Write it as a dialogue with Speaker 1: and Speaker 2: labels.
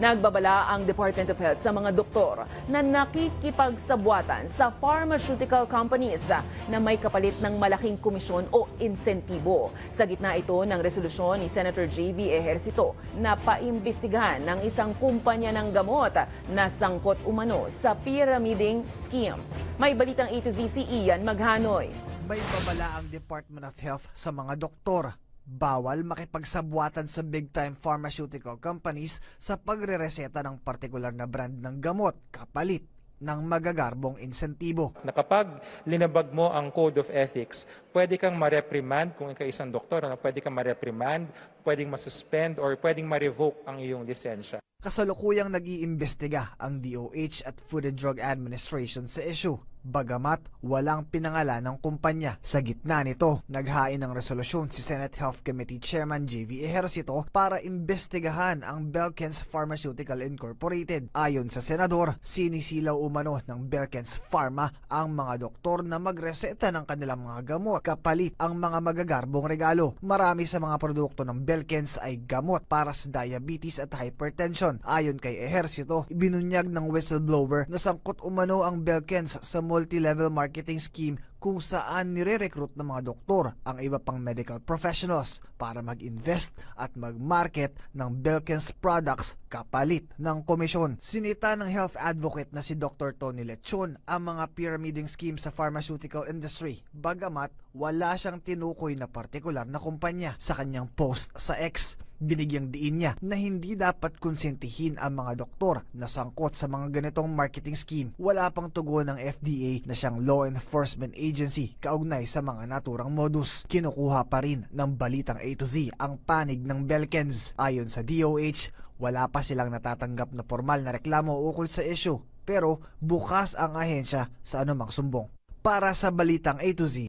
Speaker 1: Nagbabala ang Department of Health sa mga doktor na nakikipagsabwatan sa pharmaceutical companies na may kapalit ng malaking komisyon o insentibo. Sa gitna ito ng resolusyon ni Senator J.V. Ejercito na paimbestigahan ng isang kumpanya ng gamot na sangkot umano sa pyramiding scheme. May balitang A to Z si Ian Maghanoy. May babala
Speaker 2: ang Department of Health sa mga doktor bawal makipagsabwatan sa big-time pharmaceutical companies sa pagrereseta ng particular na brand ng gamot kapalit ng magagarbong insentibo. Na kapag linabag mo ang Code of Ethics,
Speaker 3: pwede kang mareprimand kung ikaw isang doktor, ano, pwede kang mareprimand, pwedeng ma-suspend or pwedeng ma-revoke ang iyong lisensya.
Speaker 2: Kasalukuyang nag-iimbestiga ang DOH at Food and Drug Administration sa issue bagamat walang pinangalan ng kumpanya. Sa gitna nito, naghain ng resolusyon si Senate Health Committee Chairman J.V. Ejercito para imbestigahan ang Belkens Pharmaceutical Incorporated. Ayon sa senador, sinisilaw umano ng Belkens Pharma ang mga doktor na magreseta ng kanilang mga gamot kapalit ang mga magagarbong regalo. Marami sa mga produkto ng Belkens ay gamot para sa diabetes at hypertension. Ayon kay Ejercito, ibinunyag ng whistleblower na sangkot umano ang Belkens sa multi-level marketing scheme kung saan nire-recruit ng mga doktor ang iba pang medical professionals para mag-invest at mag-market ng Belkens products kapalit ng komisyon. Sinita ng health advocate na si Dr. Tony Lechon ang mga pyramiding scheme sa pharmaceutical industry bagamat wala siyang tinukoy na partikular na kumpanya sa kanyang post sa X. Binigyang diin niya na hindi dapat konsentihin ang mga doktor na sangkot sa mga ganitong marketing scheme. Wala pang tugon ng FDA na siyang law enforcement agency kaugnay sa mga naturang modus. Kinukuha pa rin ng balitang A to Z ang panig ng Belkens. Ayon sa DOH, wala pa silang natatanggap na formal na reklamo ukol sa issue pero bukas ang ahensya sa anumang sumbong. Para sa Balitang A to Z,